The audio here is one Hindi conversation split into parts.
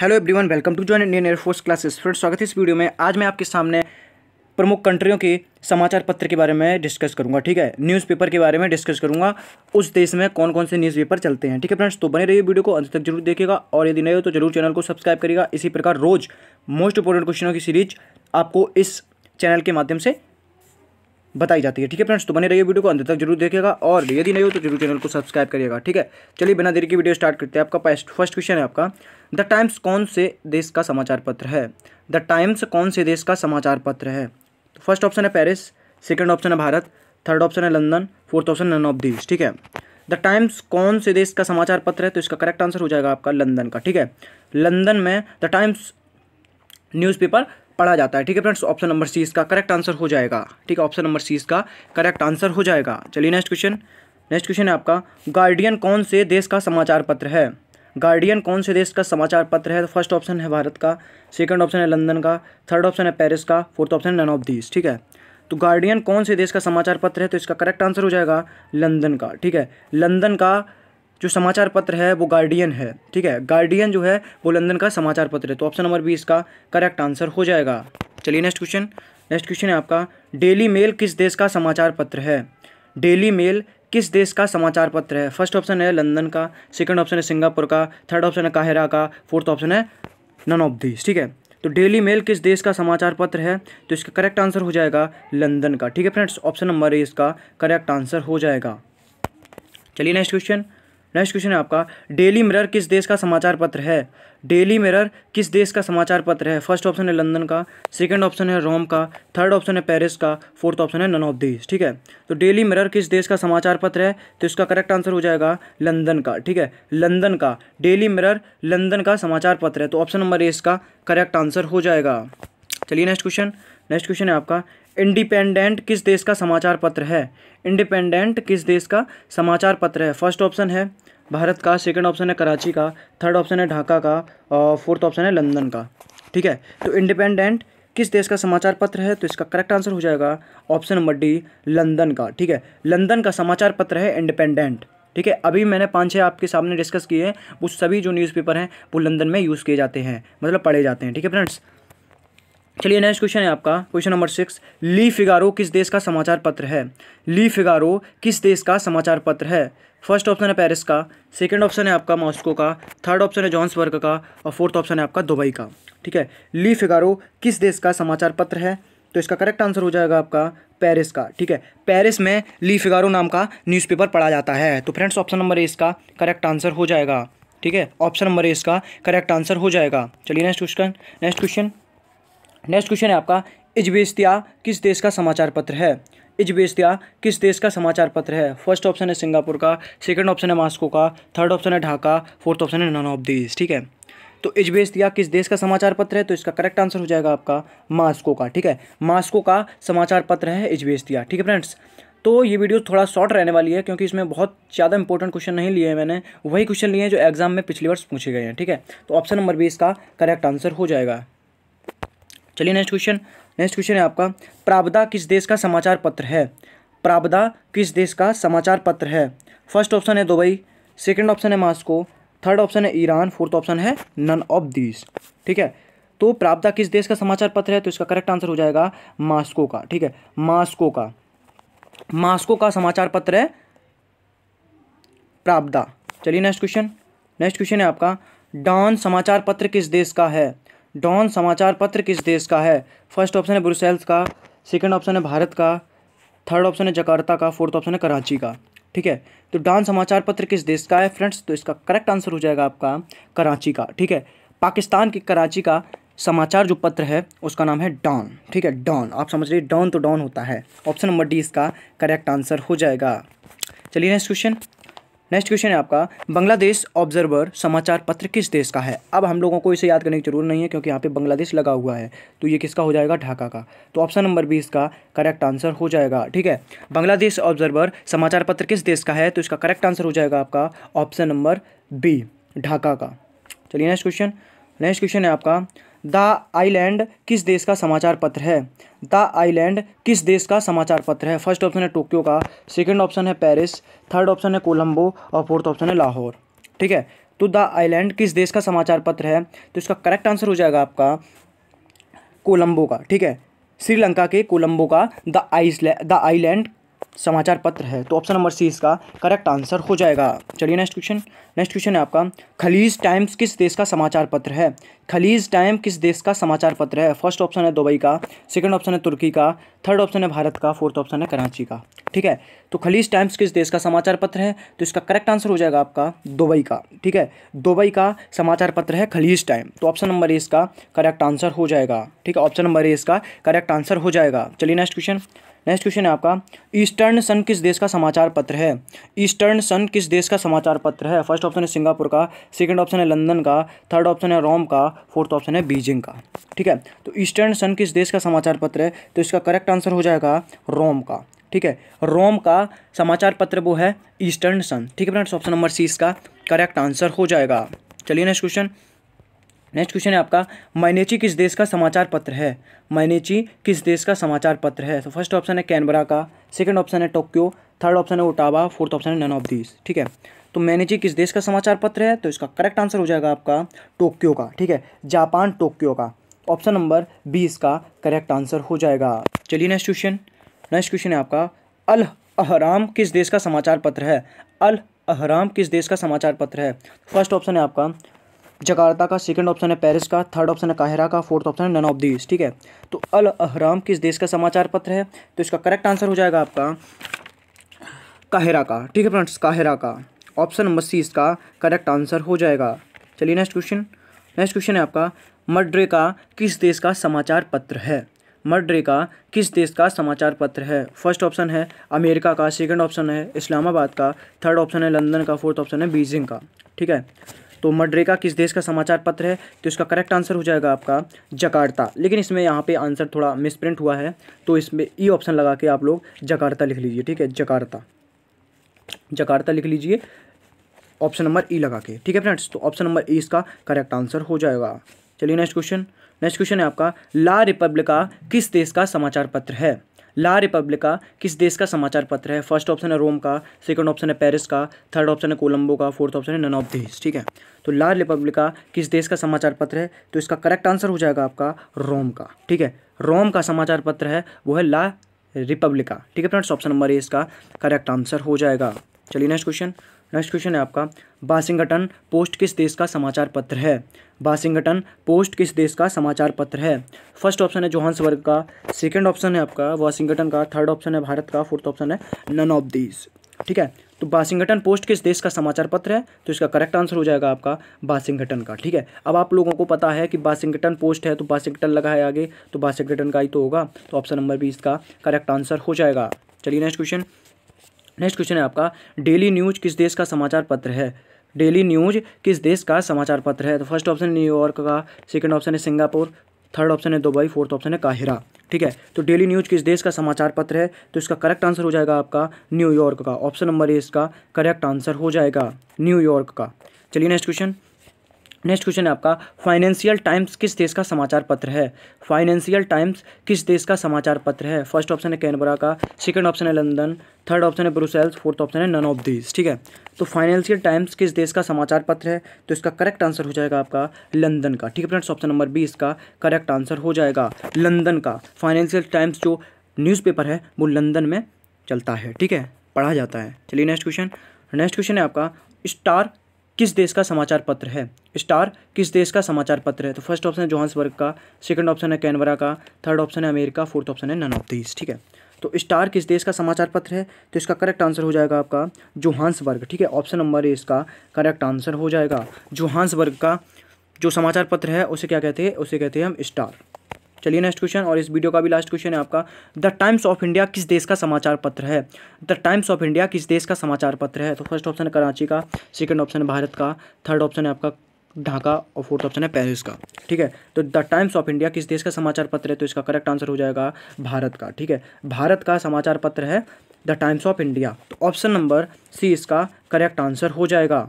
hello everyone welcome to join Indian air force classes friend स्वागत है इस वीडियो में आज मैं आपके सामने प्रमुख कंट्रियों के समाचार पत्र के बारे में डिस्कस करूंगा ठीक है न्यूज़पेपर के बारे में डिस्कस करूंगा उस देश में कौन कौन से न्यूज़पेपर चलते हैं ठीक है फ्रेंड्स तो बने रहिए वीडियो को अंत तक जरूर देखेगा और यदि नहीं हो तो जरूर चैनल को सब्सक्राइब करेगा इसी प्रकार रोज़ मोस्ट इंपॉर्टेंट क्वेश्चनों की सीरीज आपको इस चैनल के माध्यम से बताई जाती है ठीक है फ्रेंड्स तो बने रहिए वीडियो को अंत तक जरूर देखेगा और यदि नहीं हो तो जरूर चैनल को सब्सक्राइब करिएगा ठीक है चलिए बिना देरी की वीडियो स्टार्ट करते हैं आपका फर्स्ट क्वेश्चन है आपका द टाइम्स कौन से देश का समाचार पत्र है द टाइम्स कौन से देश का समाचार पत्र है तो फर्स्ट ऑप्शन है पेरिस सेकेंड ऑप्शन है भारत थर्ड ऑप्शन है London fourth option none of these ठीक है द टाइम्स कौन से देश का समाचार पत्र है तो इसका करेक्ट आंसर हो जाएगा आपका लंदन का ठीक है लंदन में द टाइम्स न्यूज़पेपर पढ़ा जाता है ठीक है फ्रेंड्स ऑप्शन नंबर सी इसका करेक्ट आंसर हो जाएगा ठीक है ऑप्शन नंबर सी इसका करेक्ट आंसर हो जाएगा चलिए नेक्स्ट क्वेश्चन नेक्स्ट क्वेश्चन है आपका गार्डियन कौन से देश का समाचार पत्र है गार्डियन कौन से देश का समाचार पत्र है तो फर्स्ट ऑप्शन है भारत का सेकंड ऑप्शन है लंदन का थर्ड ऑप्शन है पेरिस का फोर्थ ऑप्शन है नन ऑफ दीज ठीक है तो गार्डियन कौन से देश का समाचार पत्र है तो इसका करेक्ट आंसर हो जाएगा लंदन का ठीक है लंदन का जो समाचार पत्र है वो गार्डियन है ठीक है गार्डियन जो है वो लंदन का समाचार पत्र है तो ऑप्शन नंबर बी इसका करेक्ट आंसर हो जाएगा चलिए नेक्स्ट क्वेश्चन नेक्स्ट क्वेश्चन है आपका डेली मेल किस देश का समाचार पत्र है डेली मेल किस देश का समाचार पत्र है फर्स्ट ऑप्शन है लंदन का सेकंड ऑप्शन है सिंगापुर का थर्ड ऑप्शन है काहिरा का फोर्थ ऑप्शन है नन ऑफ दिस ठीक है तो डेली मेल किस देश का समाचार पत्र है तो इसका करेक्ट आंसर हो जाएगा लंदन का ठीक है फ्रेंड्स ऑप्शन नंबर ए इसका करेक्ट आंसर हो जाएगा चलिए नेक्स्ट क्वेश्चन नेक्स्ट क्वेश्चन है आपका डेली मिरर किस देश का समाचार पत्र है डेली मिरर किस देश का समाचार पत्र है फर्स्ट ऑप्शन है लंदन का सेकंड ऑप्शन है रोम का थर्ड ऑप्शन है पेरिस का फोर्थ ऑप्शन है नन ऑफ दीज ठीक है तो डेली मिरर किस देश का समाचार पत्र है तो इसका करेक्ट आंसर हो जाएगा लंदन का ठीक है लंदन का डेली मिरर लंदन का समाचार पत्र है तो ऑप्शन नंबर ए इसका करेक्ट आंसर हो जाएगा चलिए नेक्स्ट क्वेश्चन नेक्स्ट क्वेश्चन है आपका इंडिपेंडेंट किस देश का समाचार पत्र है इंडिपेंडेंट किस देश का समाचार पत्र है फर्स्ट ऑप्शन है भारत का सेकंड ऑप्शन है कराची का थर्ड ऑप्शन है ढाका का और फोर्थ ऑप्शन है लंदन का ठीक है तो इंडिपेंडेंट किस देश का समाचार पत्र है तो इसका करेक्ट आंसर हो जाएगा ऑप्शन नंबर डी लंदन का ठीक है लंदन का समाचार पत्र है इंडिपेंडेंट ठीक है अभी मैंने पाँच छः आपके सामने डिस्कस किए हैं वो सभी जो न्यूज़पेपर हैं वो लंदन में यूज़ किए जाते हैं मतलब पढ़े जाते हैं ठीक है फ्रेंड्स चलिए नेक्स्ट क्वेश्चन है आपका question number six Le Figaro किस देश का समाचार पत्र है ली फिगारो किस देश का समाचार पत्र है फर्स्ट ऑप्शन है पेरिस का सेकंड ऑप्शन है आपका मॉस्को का थर्ड ऑप्शन है जॉन्सबर्ग का और फोर्थ ऑप्शन है आपका दुबई का ठीक है ली फिगारो किस देश का समाचार पत्र है तो इसका करेक्ट आंसर हो जाएगा आपका पेरिस का ठीक है पेरिस में ली फिगारो नाम का न्यूज़पेपर पढ़ा जाता है तो फ्रेंड्स ऑप्शन नंबर ए इसका करेक्ट आंसर हो जाएगा ठीक है ऑप्शन नंबर ए इसका करेक्ट आंसर हो जाएगा चलिए next question next question next question है आपका इजबेस्तिया किस देश का समाचार पत्र है इजबेस्तिया किस देश का समाचार पत्र है फर्स्ट ऑप्शन है सिंगापुर का सेकंड ऑप्शन है मास्को का थर्ड ऑप्शन है ढाका फोर्थ ऑप्शन है नन ऑफ दीज ठीक है तो इजबेस्तिया किस देश का समाचार पत्र है तो इसका करेक्ट आंसर हो जाएगा आपका मास्को का ठीक है मास्को का समाचार पत्र है इजबेस्तिया ठीक है फ्रेंड्स तो ये वीडियो थोड़ा शॉर्ट रहने वाली है क्योंकि इसमें बहुत ज़्यादा इंपॉर्टेंट क्वेश्चन नहीं लिए हैं मैंने वही क्वेश्चन लिए हैं जो एग्जाम में पिछले वर्ष पूछे गए हैं ठीक है तो ऑप्शन नंबर बी इसका करेक्ट आंसर हो जाएगा चलिए नेक्स्ट क्वेश्चन नेक्स्ट क्वेश्चन है आपका प्राबदा किस देश का समाचार पत्र है प्राबदा किस देश का समाचार पत्र है फर्स्ट ऑप्शन है दुबई सेकेंड ऑप्शन है मास्को थर्ड ऑप्शन है ईरान फोर्थ ऑप्शन है नन ऑफ दीज ठीक है तो प्राप्ता किस देश का समाचार पत्र है तो इसका करेक्ट आंसर हो जाएगा मास्को का ठीक है मास्को का मास्को का समाचार पत्र है प्रावदा चलिए नेक्स्ट क्वेश्चन नेक्स्ट क्वेश्चन है आपका डॉन समाचार पत्र किस देश का है डॉन समाचार पत्र किस देश का है फर्स्ट ऑप्शन है ब्रुसेल्स का सेकंड ऑप्शन है भारत का थर्ड ऑप्शन है जकार्ता का फोर्थ ऑप्शन है कराची का ठीक है तो डॉन समाचार पत्र किस देश का है फ्रेंड्स तो इसका करेक्ट आंसर हो जाएगा आपका कराची का ठीक है पाकिस्तान की कराची का समाचार जो पत्र है उसका नाम है डॉन ठीक है डॉन आप समझ रहे डॉन तो डॉन होता है ऑप्शन नंबर डी इसका करेक्ट आंसर हो जाएगा चलिए नेक्स्ट क्वेश्चन नेक्स्ट क्वेश्चन है आपका बांग्लादेश ऑब्जर्वर समाचार पत्र किस देश का है अब हम लोगों को इसे याद करने की जरूरत नहीं है क्योंकि यहाँ पे बांग्लादेश लगा हुआ है तो ये किसका हो जाएगा ढाका का तो ऑप्शन नंबर बी इसका करेक्ट आंसर हो जाएगा ठीक है बांग्लादेश ऑब्जर्वर समाचार पत्र किस देश का है तो इसका करेक्ट आंसर हो जाएगा आपका ऑप्शन नंबर बी ढाका का चलिए नेक्स्ट क्वेश्चन नेक्स्ट क्वेश्चन है आपका द आइलैंड किस देश का समाचार पत्र है द आइलैंड किस देश का समाचार पत्र है फर्स्ट ऑप्शन है टोक्यो का सेकंड ऑप्शन है पेरिस थर्ड ऑप्शन है कोलंबो और फोर्थ ऑप्शन है लाहौर ठीक है तो द आइलैंड किस देश का समाचार पत्र है तो इसका करेक्ट आंसर हो जाएगा आपका कोलंबो का ठीक है श्रीलंका के कोलंबो का द आइसलैंड द आइलैंड समाचार पत्र है तो ऑप्शन नंबर सी इसका करेक्ट आंसर हो जाएगा चलिए नेक्स्ट क्वेश्चन नेक्स्ट क्वेश्चन है आपका खलीज टाइम्स किस देश का समाचार पत्र है खलीज टाइम किस देश का समाचार पत्र है फर्स्ट ऑप्शन है दुबई का सेकंड ऑप्शन है तुर्की का थर्ड ऑप्शन है भारत का फोर्थ ऑप्शन है कराची का ठीक है तो खलीज टाइम्स किस देश का समाचार पत्र है तो इसका करेक्ट आंसर हो जाएगा आपका दुबई का ठीक है दुबई का समाचार पत्र है खलीज टाइम तो ऑप्शन नंबर ए इसका करेक्ट आंसर हो जाएगा ठीक है ऑप्शन नंबर ए इसका करेक्ट आंसर हो जाएगा चलिए नेक्स्ट क्वेश्चन नेक्स्ट क्वेश्चन है आपका ईस्टर्न सन किस देश का समाचार पत्र है ईस्टर्न सन किस देश का समाचार पत्र है फर्स्ट ऑप्शन है सिंगापुर का सेकंड ऑप्शन है लंदन का थर्ड ऑप्शन है रोम का फोर्थ ऑप्शन है बीजिंग का ठीक है तो ईस्टर्न सन किस देश का समाचार पत्र है तो इसका करेक्ट आंसर हो जाएगा रोम का ठीक है रोम का समाचार पत्र वो है ईस्टर्न सन ठीक है फ्रेंड्स ऑप्शन नंबर सी इसका करेक्ट आंसर हो जाएगा चलिए नेक्स्ट क्वेश्चन नेक्स्ट क्वेश्चन है आपका माइनेची किस देश का समाचार पत्र है माइनेची किस देश का समाचार पत्र है तो फर्स्ट ऑप्शन है कैनबरा का सेकंड ऑप्शन है टोक्यो थर्ड ऑप्शन है ओटावा फोर्थ ऑप्शन है नन ऑफ दीज ठीक है तो मैनेची किस देश का समाचार पत्र है तो इसका करेक्ट आंसर हो जाएगा आपका टोक्यो का ठीक है जापान टोक्यो का ऑप्शन नंबर बी इसका करेक्ट आंसर हो जाएगा चलिए नेक्स्ट क्वेश्चन नेक्स्ट क्वेश्चन है आपका अल अहराम किस देश का समाचार पत्र है अल अहराम किस देश का समाचार पत्र है फर्स्ट ऑप्शन है आपका जकार्ता का सेकंड ऑप्शन है पेरिस का थर्ड ऑप्शन है काहिरा का फोर्थ ऑप्शन है नन ऑफ दीज ठीक है तो अल अहराम किस देश का समाचार पत्र है तो इसका करेक्ट आंसर हो जाएगा आपका काहिरा का ठीक है फ्रेंड्स काहिरा का ऑप्शन नंबर सी इसका करेक्ट आंसर हो जाएगा चलिए नेक्स्ट क्वेश्चन नेक्स्ट क्वेश्चन है आपका मड्रे का किस देश का समाचार पत्र है मड्रे का किस देश का समाचार पत्र है फर्स्ट ऑप्शन है अमेरिका का सेकंड ऑप्शन है इस्लामाबाद का थर्ड ऑप्शन है लंदन का फोर्थ ऑप्शन है बीजिंग का ठीक है तो मडरेगा किस देश का समाचार पत्र है तो इसका करेक्ट आंसर हो जाएगा आपका जकार्ता लेकिन इसमें यहाँ पे आंसर थोड़ा मिसप्रिंट हुआ है तो इसमें ई e ऑप्शन लगा के आप लोग जकार्ता लिख लीजिए ठीक है जकार्ता जकार्ता लिख लीजिए ऑप्शन नंबर ई लगा के ठीक है फ्रेंड्स तो ऑप्शन नंबर ई इसका करेक्ट आंसर हो जाएगा चलिए नेक्स्ट क्वेश्चन नेक्स्ट क्वेश्चन है आपका ला रिपब्लिका किस देश का समाचार पत्र है ला रिपब्लिका किस देश का समाचार पत्र है फर्स्ट ऑप्शन है रोम का सेकंड ऑप्शन है पेरिस का थर्ड ऑप्शन है कोलंबो का फोर्थ ऑप्शन है नन ऑफ देश ठीक है तो ला रिपब्लिका किस देश का समाचार पत्र है तो इसका करेक्ट आंसर हो जाएगा आपका रोम का ठीक है रोम का समाचार पत्र है वो है ला रिपब्लिका ठीक है फ्रेंड्स ऑप्शन नंबर ए इसका करेक्ट आंसर हो जाएगा चलिए नेक्स्ट क्वेश्चन नेक्स्ट क्वेश्चन है आपका वाशिंगटन पोस्ट किस देश का समाचार पत्र है वाशिंगटन पोस्ट किस देश का समाचार पत्र है फर्स्ट ऑप्शन है वर्ग का सेकंड ऑप्शन है आपका वाशिंगटन का थर्ड ऑप्शन है भारत का फोर्थ ऑप्शन है नन ऑफ दीज ठीक है तो वाशिंगटन पोस्ट किस देश का समाचार पत्र है तो इसका करेक्ट आंसर हो जाएगा आपका वाशिंगटन का ठीक है अब आप लोगों को पता है कि वाशिंगटन पोस्ट है तो वाशिंगटन लगा है आगे तो वाशिंगटन का ही तो होगा तो ऑप्शन नंबर भी इसका करेक्ट आंसर हो जाएगा चलिए नेक्स्ट क्वेश्चन नेक्स्ट क्वेश्चन है आपका डेली न्यूज किस देश का समाचार पत्र है डेली न्यूज किस देश का समाचार पत्र है तो फर्स्ट ऑप्शन न्यूयॉर्क का सेकंड ऑप्शन है सिंगापुर थर्ड ऑप्शन है दुबई फोर्थ ऑप्शन है काहिरा ठीक है तो डेली न्यूज किस देश का समाचार पत्र है तो इसका करेक्ट आंसर हो जाएगा आपका न्यूयॉर्क का ऑप्शन नंबर ए इसका करेक्ट आंसर हो जाएगा न्यूयॉर्क का चलिए नेक्स्ट क्वेश्चन नेक्स्ट क्वेश्चन है आपका फाइनेंशियल टाइम्स किस देश का समाचार पत्र है फाइनेंशियल टाइम्स किस देश का समाचार पत्र है फर्स्ट ऑप्शन है कैनबरा का सेकंड ऑप्शन है लंदन थर्ड ऑप्शन है ब्रुसेल्स फोर्थ ऑप्शन है नन ऑफ दीज ठीक है तो फाइनेंशियल टाइम्स किस देश का समाचार पत्र है तो इसका करेक्ट आंसर हो जाएगा आपका लंदन का ठीक है फ्रेंड्स ऑप्शन नंबर बी इसका करेक्ट आंसर हो जाएगा लंदन का फाइनेंशियल टाइम्स जो न्यूज़पेपर है वो लंदन में चलता है ठीक है पढ़ा जाता है चलिए नेक्स्ट क्वेश्चन नेक्स्ट क्वेश्चन है आपका स्टार किस देश का समाचार पत्र है स्टार किस देश का समाचार पत्र है तो फर्स्ट ऑप्शन है जोहान्सबर्ग का सेकंड ऑप्शन है कैनवरा का थर्ड ऑप्शन है अमेरिका फोर्थ ऑप्शन है नन ऑफ दीज ठीक है तो स्टार किस देश का समाचार पत्र है तो इसका करेक्ट आंसर हो जाएगा आपका जोहान्सबर्ग ठीक है ऑप्शन नंबर इसका करेक्ट आंसर हो जाएगा जोहान्सबर्ग का जो समाचार पत्र है उसे क्या कहते हैं उसे कहते हैं हम स्टार चलिए नेक्स्ट क्वेश्चन और इस वीडियो का भी लास्ट क्वेश्चन है आपका द टाइम्स ऑफ इंडिया किस देश का समाचार पत्र है द टाइम्स ऑफ इंडिया किस देश का समाचार पत्र है तो फर्स्ट ऑप्शन है कराची का सेकेंड ऑप्शन है भारत का थर्ड ऑप्शन है आपका ढाका और फोर्थ ऑप्शन है पेरिस का ठीक है तो द टाइम्स ऑफ इंडिया किस देश का समाचार पत्र है तो इसका करेक्ट आंसर हो जाएगा भारत का ठीक है भारत का समाचार पत्र है द टाइम्स ऑफ इंडिया तो ऑप्शन नंबर सी इसका करेक्ट आंसर हो जाएगा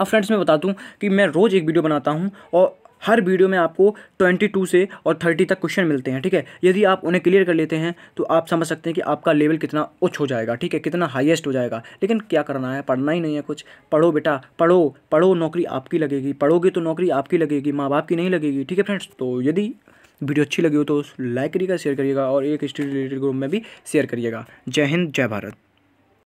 अब फ्रेंड्स मैं बता दूं कि मैं रोज़ एक वीडियो बनाता हूं और हर वीडियो में आपको 22 से और 30 तक क्वेश्चन मिलते हैं ठीक है यदि आप उन्हें क्लियर कर लेते हैं तो आप समझ सकते हैं कि आपका लेवल कितना उच्च हो जाएगा ठीक है कितना हाईएस्ट हो जाएगा लेकिन क्या करना है पढ़ना ही नहीं है कुछ पढ़ो बेटा पढ़ो पढ़ो नौकरी आपकी लगेगी पढ़ोगे तो नौकरी आपकी लगेगी माँ बाप की नहीं लगेगी ठीक है फ्रेंड्स तो यदि वीडियो अच्छी लगी हो तो लाइक करिएगा शेयर करिएगा और एक स्टडी रिलेटेड ग्रुप में भी शेयर करिएगा जय हिंद जय भारत